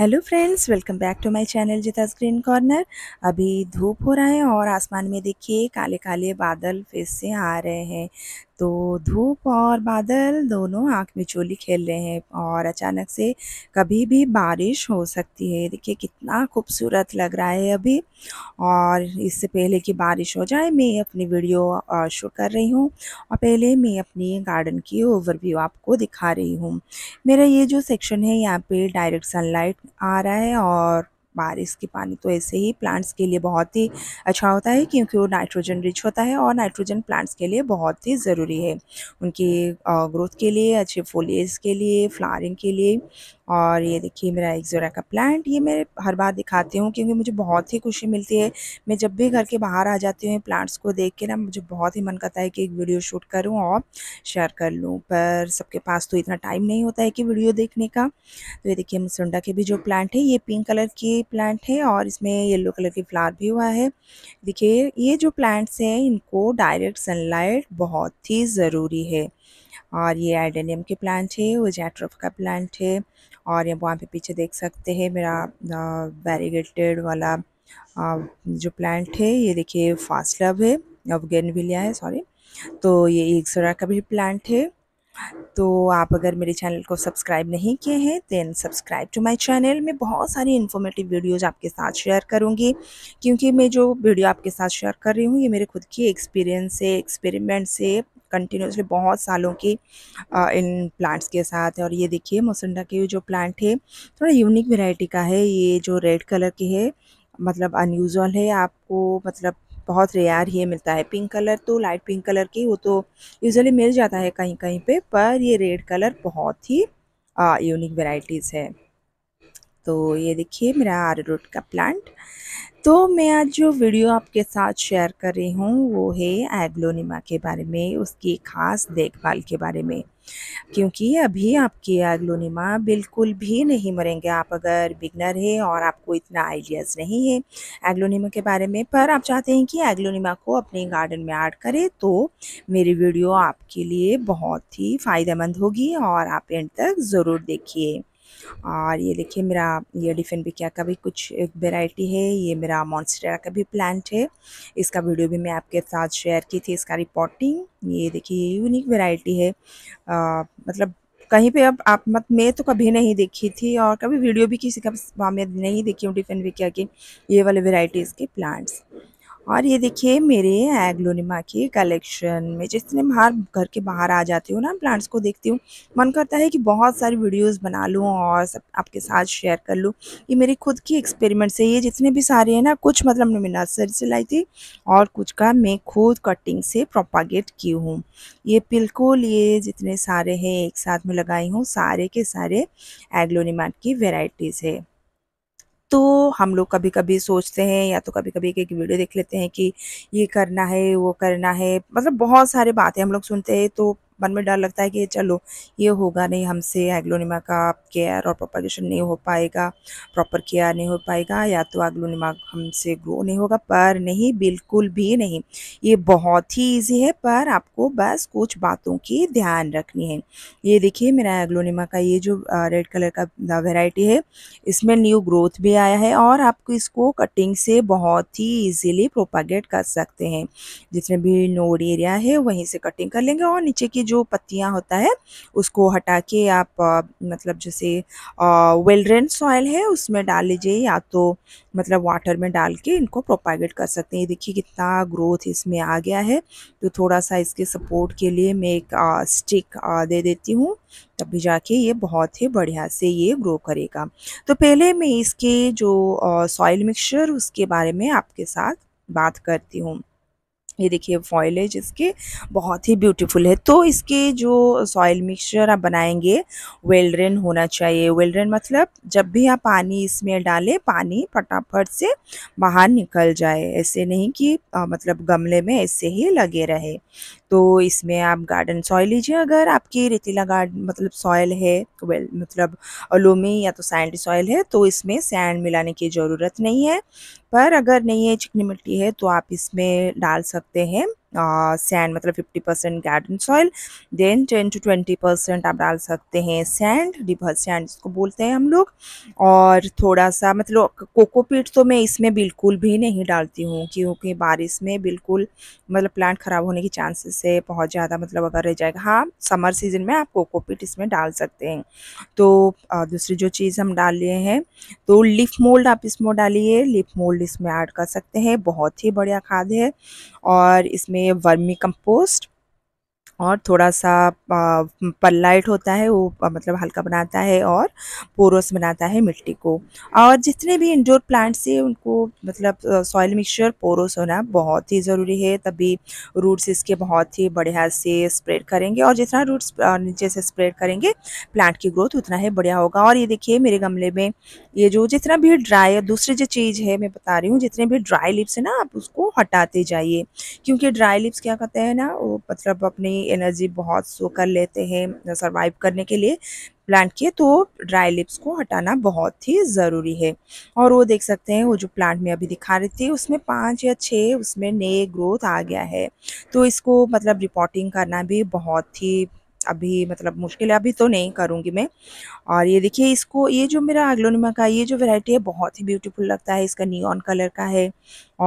hello friends welcome back to my channel जितास green corner अभी धूप हो रहा है और आसमान में देखिए काले काले बादल फिर से आ रहे हैं तो धूप और बादल दोनों आँख में चोली खेल रहे हैं और अचानक से कभी भी बारिश हो सकती है देखिए कितना खूबसूरत लग रहा है अभी और इससे पहले कि बारिश हो जाए मैं अपनी वीडियो शो कर रही हूँ और पहले मैं अपनी गार्डन की ओवरव्यू आपको दिखा रही हूँ मेरा ये जो सेक्शन है यहाँ पे डायरेक्ट सनलाइट आ रहा है और बारिश के पानी तो ऐसे ही प्लांट्स के लिए बहुत ही अच्छा होता है क्योंकि वो नाइट्रोजन रिच होता है और नाइट्रोजन प्लांट्स के लिए बहुत ही ज़रूरी है उनकी ग्रोथ के लिए अच्छे फोलियस के लिए फ्लारिंग के लिए और ये देखिए मेरा एक्जोरा का प्लांट ये मैं हर बार दिखाती हूँ क्योंकि मुझे बहुत ही खुशी मिलती है मैं जब भी घर के बाहर आ जाती हूँ प्लांट्स को देख के ना मुझे बहुत ही मन करता है कि एक वीडियो शूट करूँ और शेयर कर लूँ पर सबके पास तो इतना टाइम नहीं होता है कि वीडियो देखने का तो ये देखिए मसुंडा के भी जो प्लांट है ये पिंक कलर के प्लांट है और इसमें येल्लो कलर के फ्लावर भी हुआ है देखिए ये जो प्लांट्स हैं इनको डायरेक्ट सनलाइट बहुत ही ज़रूरी है और ये एडेनियम के प्लांट है वो जैट्रोफ का प्लांट है और ये वहाँ पे पीछे देख सकते हैं मेरा वेरीगेटेड वाला आ, जो प्लांट है ये देखिए फास्ट लव है अब गेनविलिया है सॉरी तो ये एक का भी प्लांट है तो आप अगर मेरे चैनल को सब्सक्राइब नहीं किए हैं then subscribe to my channel मैं बहुत सारी इन्फॉर्मेटिव वीडियोज आपके साथ शेयर करूंगी क्योंकि मैं जो वीडियो आपके साथ शेयर कर रही हूँ ये मेरे खुद की एक्सपीरियंस से एक्सपेरिमेंट से कंटिन्यूसली बहुत सालों की इन प्लांट्स के साथ और ये देखिए मोसंडा के जो प्लांट है थोड़ा यूनिक वेराइटी का है ये जो रेड कलर की है मतलब अनयूजल है आपको मतलब बहुत रेयर ये मिलता है पिंक कलर तो लाइट पिंक कलर की वो तो यूजली मिल जाता है कहीं कहीं पे पर ये रेड कलर बहुत ही यूनिक वेराइटीज़ है तो ये देखिए मेरा आर का प्लांट तो मैं आज जो वीडियो आपके साथ शेयर कर रही हूँ वो है एग्लोनिमा के बारे में उसकी ख़ास देखभाल के बारे में क्योंकि अभी आपके एग्लोनिमा बिल्कुल भी नहीं मरेंगे आप अगर बिगनर है और आपको इतना आइडियाज़ नहीं है एग्लोनिमा के बारे में पर आप चाहते हैं कि एग्लोनिमा को अपने गार्डन में ऐड करें तो मेरी वीडियो आपके लिए बहुत ही फ़ायदेमंद होगी और आप एंड तक ज़रूर देखिए और ये देखिए मेरा ये बिकिया का भी कुछ एक वेराइटी है ये मेरा मॉन्सटेरा का भी प्लांट है इसका वीडियो भी मैं आपके साथ शेयर की थी इसका रिपोर्टिंग ये देखिए ये यूनिक वेराइटी है आ, मतलब कहीं पे अब आप मत मैं तो कभी नहीं देखी थी और कभी वीडियो भी किसी का हाँ, नहीं देखी हूँ बिकिया की ये वाले वेराइटीज़ के प्लांट्स और ये देखिए मेरे एग्लोनिमा के कलेक्शन में जिस दिन बाहर घर के बाहर आ जाती हूँ ना प्लांट्स को देखती हूँ मन करता है कि बहुत सारी वीडियोस बना लूँ और सब आपके साथ शेयर कर लूँ ये मेरी खुद की एक्सपेरिमेंट से ये जितने भी सारे हैं ना कुछ मतलब मैंने नर्सरी से लाई थी और कुछ का मैं खुद कटिंग से प्रोपागेट की हूँ ये बिल्कुल ये जितने सारे हैं एक साथ में लगाई हूँ सारे के सारे एग्लोनिमा की वेराइटीज़ है तो हम लोग कभी कभी सोचते हैं या तो कभी कभी एक एक वीडियो देख लेते हैं कि ये करना है वो करना है मतलब बहुत सारे बातें हम लोग सुनते हैं तो मन में डर लगता है कि चलो ये होगा नहीं हमसे एग्लोनिमा का केयर और प्रोपागेशन नहीं हो पाएगा प्रॉपर केयर नहीं हो पाएगा या तो एग्लोनिमा हमसे ग्रो नहीं होगा पर नहीं बिल्कुल भी नहीं ये बहुत ही ईजी है पर आपको बस कुछ बातों की ध्यान रखनी है ये देखिए मेरा एग्लोनिमा का ये जो रेड कलर का वेराइटी है इसमें न्यू ग्रोथ भी आया है और आपको इसको कटिंग से बहुत ही ईजीली प्रोपागेट कर सकते हैं जितने भी नोड एरिया है वहीं से कटिंग कर लेंगे और नीचे की जो पत्तियाँ होता है उसको हटा के आप आ, मतलब जैसे वेल सॉइल सॉयल है उसमें डाल लीजिए या तो मतलब वाटर में डाल के इनको प्रोपागेट कर सकते हैं देखिए कितना ग्रोथ इसमें आ गया है तो थोड़ा सा इसके सपोर्ट के लिए मैं एक आ, स्टिक आ, दे देती हूँ तब भी जाके ये बहुत ही बढ़िया से ये ग्रो करेगा तो पहले मैं इसके जो सॉइल मिक्सचर उसके बारे में आपके साथ बात करती हूँ ये देखिए फॉयलेज इसके बहुत ही ब्यूटीफुल है तो इसके जो सॉइल मिक्सचर आप बनाएंगे वेलड्रेन होना चाहिए वेलड्रेन मतलब जब भी आप पानी इसमें डालें पानी फटाफट से बाहर निकल जाए ऐसे नहीं कि आ, मतलब गमले में ऐसे ही लगे रहे तो इसमें आप गार्डन सॉइल लीजिए अगर आपकी रेतीला गार्डन मतलब सॉइल है वेल मतलब अलोमी या तो सैंड सॉइल है तो इसमें सैंड मिलाने की ज़रूरत नहीं है पर अगर नहीं है चिकनी मिट्टी है तो आप इसमें डाल सकते हैं आ, सैंड मतलब 50 percent garden soil then 10 to 20 percent आप डाल सकते हैं सैंड रिवर्स सैंड इसको बोलते हैं हम लोग और थोड़ा सा मतलब कोकोपीट तो मैं इसमें बिल्कुल भी नहीं डालती हूँ क्योंकि बारिश में बिल्कुल मतलब प्लांट ख़राब होने की चांसेस है बहुत ज़्यादा मतलब अगर रह जाएगा हाँ समर सीज़न में आप कोकोपीट इसमें डाल सकते हैं तो दूसरी जो चीज़ हम डाल लिए हैं तो लिफ मोल्ड आप इसमें डालिए लिफ मोल्ड इसमें ऐड कर सकते हैं बहुत ही बढ़िया खाद है और इसमें वर्मी कंपोस्ट और थोड़ा सा पल्लाइट होता है वो मतलब हल्का बनाता है और पोरस बनाता है मिट्टी को और जितने भी इंडोर प्लांट्स हैं उनको मतलब सॉइल मिक्सचर पोरस होना बहुत ही ज़रूरी है तभी रूट्स इसके बहुत ही बढ़िया से स्प्रेड करेंगे और जितना रूट्स नीचे से स्प्रेड करेंगे प्लांट की ग्रोथ उतना ही बढ़िया होगा और ये देखिए मेरे गमले में ये जो जितना भी ड्राई दूसरी जो चीज़ है मैं बता रही हूँ जितने भी ड्राई लिप्स हैं ना आप उसको हटाते जाइए क्योंकि ड्राई लिप्स क्या कहते हैं ना वो मतलब अपनी अपनी एनर्जी बहुत सो कर लेते हैं सर्वाइव करने के लिए प्लांट के तो ड्राई लिप्स को हटाना बहुत ही ज़रूरी है और वो देख सकते हैं वो जो प्लांट में अभी दिखा रही थी उसमें पाँच या छः उसमें नए ग्रोथ आ गया है तो इसको मतलब रिपोर्टिंग करना भी बहुत ही अभी मतलब मुश्किल है अभी तो नहीं करूँगी मैं और ये देखिए इसको ये जो मेरा एग्लोनिमा का ये जो वेराइटी है बहुत ही ब्यूटीफुल लगता है इसका नियॉन कलर का है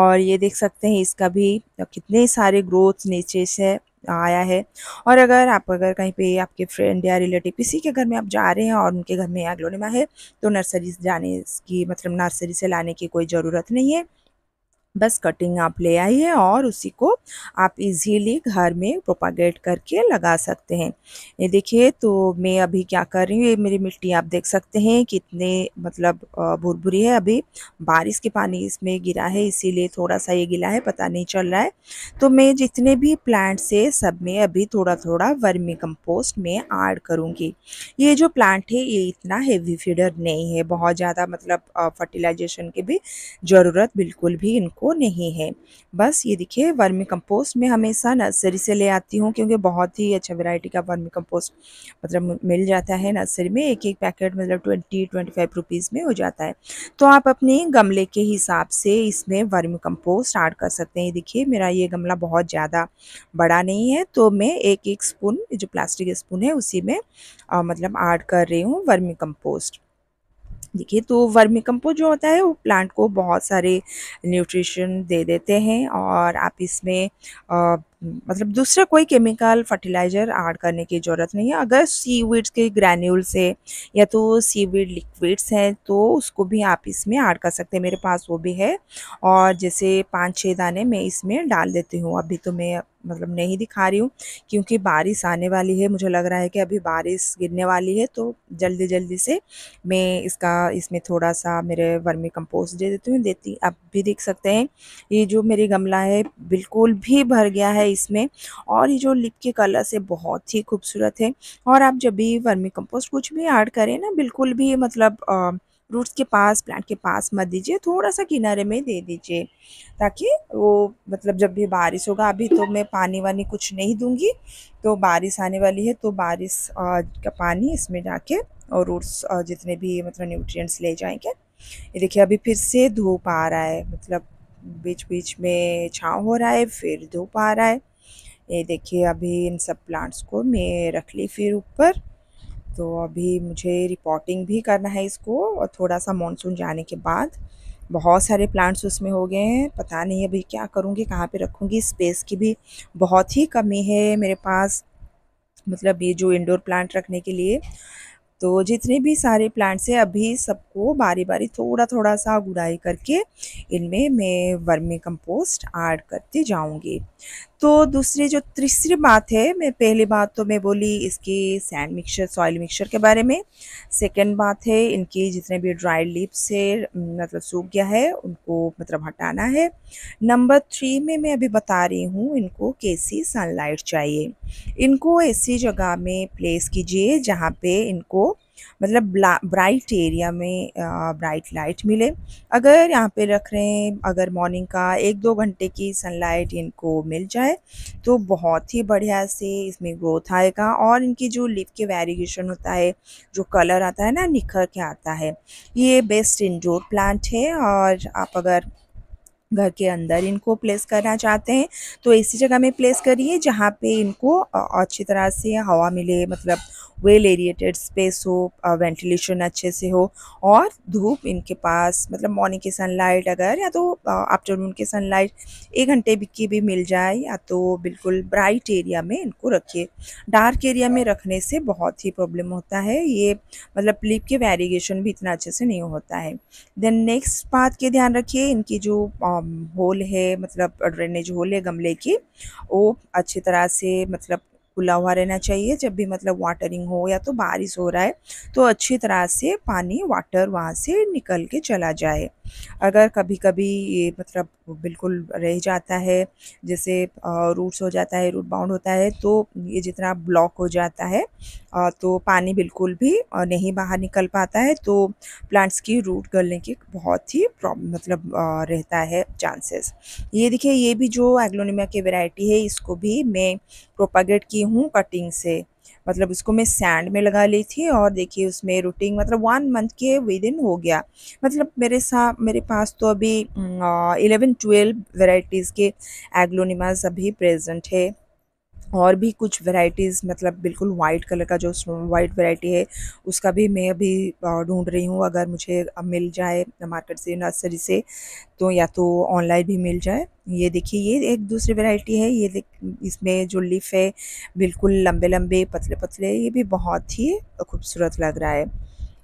और ये देख सकते हैं इसका भी कितने सारे ग्रोथ नीचे से आया है और अगर आप अगर कहीं पे आपके फ्रेंड या रिलेटिव किसी के घर में आप जा रहे हैं और उनके घर में एग्लोनिमा है तो नर्सरी जाने की मतलब नर्सरी से लाने की कोई ज़रूरत नहीं है बस कटिंग आप ले आइए और उसी को आप इजीली घर में प्रोपागेट करके लगा सकते हैं ये देखिए तो मैं अभी क्या कर रही हूँ ये मेरी मिट्टी आप देख सकते हैं कितने मतलब भुरभुरी है अभी बारिश के पानी इसमें गिरा है इसीलिए थोड़ा सा ये गिला है पता नहीं चल रहा है तो मैं जितने भी प्लांट्स है सब में अभी थोड़ा थोड़ा वर्मी कंपोस्ट में ऐड करूँगी ये जो प्लांट है ये इतना हैवी फीडर नहीं है बहुत ज़्यादा मतलब फर्टिलाइजेशन की भी ज़रूरत बिल्कुल भी इनको वो नहीं है बस ये देखिए वर्मी कंपोस्ट मैं हमेशा नर्सरी से ले आती हूँ क्योंकि बहुत ही अच्छा वैरायटी का वर्मी कंपोस्ट मतलब मिल जाता है नर्सरी में एक एक पैकेट मतलब ट्वेंटी ट्वेंटी फाइव रुपीज़ में हो जाता है तो आप अपने गमले के हिसाब से इसमें वर्मी कम्पोस्ट ऐड कर सकते हैं देखिए मेरा ये गमला बहुत ज़्यादा बड़ा नहीं है तो मैं एक एक स्पून जो प्लास्टिक स्पून है उसी में आ, मतलब ऐड कर रही हूँ वर्मी कम्पोस्ट देखिए तो वर्मी कंपोस्ट जो होता है वो प्लांट को बहुत सारे न्यूट्रिशन दे देते हैं और आप इसमें आ, मतलब दूसरा कोई केमिकल फर्टिलाइज़र ऐड करने की ज़रूरत नहीं है अगर सीविड्स के ग्रैन्यूल से या तो सीविड लिक्विड्स हैं तो उसको भी आप इसमें ऐड कर सकते हैं मेरे पास वो भी है और जैसे पाँच छः दाने मैं इसमें डाल देती हूँ अभी तो मैं मतलब नहीं दिखा रही हूँ क्योंकि बारिश आने वाली है मुझे लग रहा है कि अभी बारिश गिरने वाली है तो जल्दी जल्दी से मैं इसका इसमें थोड़ा सा मेरे वर्मी कंपोस्ट दे देती हूँ देती आप भी देख सकते हैं ये जो मेरी गमला है बिल्कुल भी भर गया है इसमें और ये जो लिप के कलर्स है बहुत ही खूबसूरत है और आप जब भी वर्मी कंपोस्ट कुछ भी ऐड करें ना बिल्कुल भी मतलब आ, रूट्स के पास प्लांट के पास मत दीजिए थोड़ा सा किनारे में दे दीजिए ताकि वो मतलब जब भी बारिश होगा अभी तो मैं पानी वानी कुछ नहीं दूंगी तो बारिश आने वाली है तो बारिश का पानी इसमें जाके और रूट्स जितने भी मतलब न्यूट्रिएंट्स ले जाएंगे ये देखिए अभी फिर से धूप आ रहा है मतलब बीच बीच में छाँव हो रहा है फिर धूप आ रहा है ये देखिए अभी इन सब प्लांट्स को मैं रख ली फिर ऊपर तो अभी मुझे रिपोर्टिंग भी करना है इसको और थोड़ा सा मानसून जाने के बाद बहुत सारे प्लांट्स उसमें हो गए हैं पता नहीं अभी क्या करूँगी कहाँ पे रखूँगी स्पेस की भी बहुत ही कमी है मेरे पास मतलब ये जो इंडोर प्लांट रखने के लिए तो जितने भी सारे प्लांट्स हैं अभी सबको बारी बारी थोड़ा थोड़ा सा गुड़ाई करके इनमें मैं वर्मी कंपोस्ट ऐड करती जाऊँगी तो दूसरी जो तीसरी बात है मैं पहली बात तो मैं बोली इसकी सैंड मिक्सचर सॉइल मिक्सचर के बारे में सेकंड बात है इनकी जितने भी ड्राई लिप्स है मतलब सूख गया है उनको मतलब हटाना है नंबर थ्री में मैं अभी बता रही हूँ इनको कैसी सनलाइट चाहिए इनको ऐसी जगह में प्लेस कीजिए जहाँ पे इनको मतलब ब्राइट एरिया में ब्राइट लाइट मिले अगर यहाँ पे रख रहे हैं अगर मॉर्निंग का एक दो घंटे की सनलाइट इनको मिल जाए तो बहुत ही बढ़िया से इसमें ग्रोथ आएगा और इनकी जो लिप के वेरिएशन होता है जो कलर आता है ना निखर के आता है ये बेस्ट इंडोर प्लांट है और आप अगर घर के अंदर इनको प्लेस करना चाहते हैं तो ऐसी जगह में प्लेस करिए जहाँ पे इनको अच्छी तरह से हवा मिले मतलब वेल एरिएटेड स्पेस हो वेंटिलेशन अच्छे से हो और धूप इनके पास मतलब मॉर्निंग की सनलाइट अगर या तो आफ्टरनून की सनलाइट एक घंटे की भी मिल जाए या तो बिल्कुल ब्राइट एरिया में इनको रखिए डार्क एरिया में रखने से बहुत ही प्रॉब्लम होता है ये मतलब लिप के वेरिएशन भी इतना अच्छे से नहीं होता है देन नेक्स्ट बात के ध्यान रखिए इनकी जो आ, होल है मतलब ड्रेनेज होल है गमले की वो अच्छी तरह से मतलब खुला हुआ रहना चाहिए जब भी मतलब वाटरिंग हो या तो बारिश हो रहा है तो अच्छी तरह से पानी वाटर वहाँ से निकल के चला जाए अगर कभी कभी ये मतलब बिल्कुल रह जाता है जैसे रूट्स हो जाता है रूट बाउंड होता है तो ये जितना ब्लॉक हो जाता है तो पानी बिल्कुल भी नहीं बाहर निकल पाता है तो प्लांट्स की रूट गलने की बहुत ही मतलब रहता है चांसेस ये देखिए ये भी जो एग्लोनिमा की वेराइटी है इसको भी मैं प्रोपागेट की हूँ कटिंग से मतलब उसको मैं सैंड में लगा ली थी और देखिए उसमें रूटिंग मतलब वन मंथ के विद इन हो गया मतलब मेरे साथ मेरे पास तो अभी इलेवन ट्वेल्व वेराइटीज़ के एग्लोनिमाज अभी प्रेजेंट है और भी कुछ वैराइटीज़ मतलब बिल्कुल वाइट कलर का जो वाइट वैरायटी है उसका भी मैं अभी ढूंढ रही हूँ अगर मुझे मिल जाए मार्केट से नर्सरी से तो या तो ऑनलाइन भी मिल जाए ये देखिए ये एक दूसरी वैरायटी है ये इसमें जो लिफ है बिल्कुल लंबे लंबे पतले पतले ये भी बहुत ही खूबसूरत लग रहा है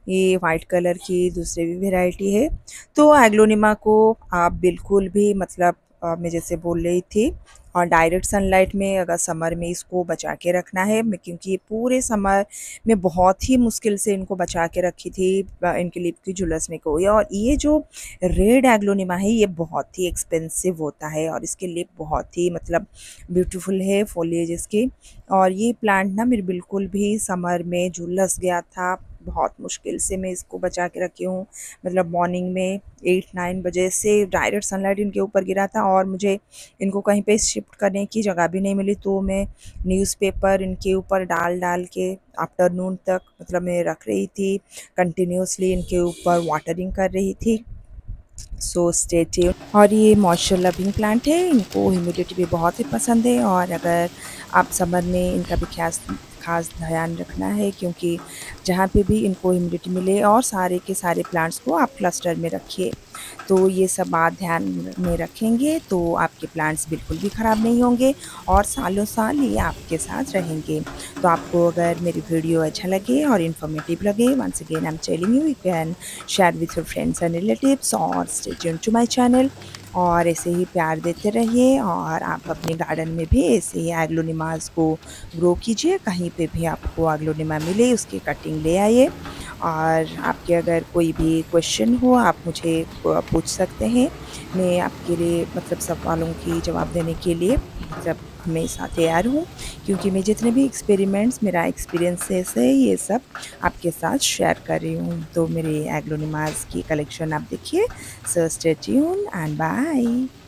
ये वाइट कलर की दूसरी भी वेराइटी है तो एग्लोनिमा को आप बिल्कुल भी मतलब मैं जैसे बोल रही थी और डायरेक्ट सनलाइट में अगर समर में इसको बचा के रखना है क्योंकि पूरे समर में बहुत ही मुश्किल से इनको बचा के रखी थी इनके लिप की झुलसने को और ये जो रेड एग्लोनिमा है ये बहुत ही एक्सपेंसिव होता है और इसके लिप बहुत ही मतलब ब्यूटीफुल है फोलिएज इसके और ये प्लांट ना मेरे बिल्कुल भी समर में झुलस गया था बहुत मुश्किल से मैं इसको बचा के रखी हूँ मतलब मॉर्निंग में एट नाइन बजे से डायरेक्ट सनलाइट इनके ऊपर गिरा था और मुझे इनको कहीं पे शिफ्ट करने की जगह भी नहीं मिली तो मैं न्यूज़पेपर इनके ऊपर डाल डाल के आफ्टरनून तक मतलब मैं रख रही थी कंटिन्यूसली इनके ऊपर वाटरिंग कर रही थी सो स्टेटिव और ये मॉइस्चर लविंग प्लांट है इनको ह्यूमिडिटी भी बहुत ही पसंद है और अगर आप समर में इनका भी ख्याल ख़ास ध्यान रखना है क्योंकि जहाँ पे भी इनको इम्यूनिटी मिले और सारे के सारे प्लांट्स को आप क्लस्टर में रखिए तो ये सब बात ध्यान में रखेंगे तो आपके प्लांट्स बिल्कुल भी ख़राब नहीं होंगे और सालों साल ये आपके साथ रहेंगे तो आपको अगर मेरी वीडियो अच्छा लगे और इन्फॉर्मेटिव लगे once again I am telling you you can share with your friends and relative और स्टेचन टू माई चैनल और ऐसे ही प्यार देते रहिए और आप अपने गार्डन में भी ऐसे ही एग्लोनिमाज को ग्रो कीजिए कहीं पे भी आपको एग्लोनिमा मिले उसकी कटिंग ले आइए और आपके अगर कोई भी क्वेश्चन हो आप मुझे पूछ सकते हैं मैं आपके लिए मतलब सवालों की जवाब देने के लिए मतलब साथ तैयार हूँ क्योंकि मैं जितने भी एक्सपेरिमेंट्स मेरा एक्सपीरियंसेस है ये सब आपके साथ शेयर कर रही हूँ तो मेरे एग्लोनिमाज की कलेक्शन आप देखिए सर स्टेट्यून एंड बाय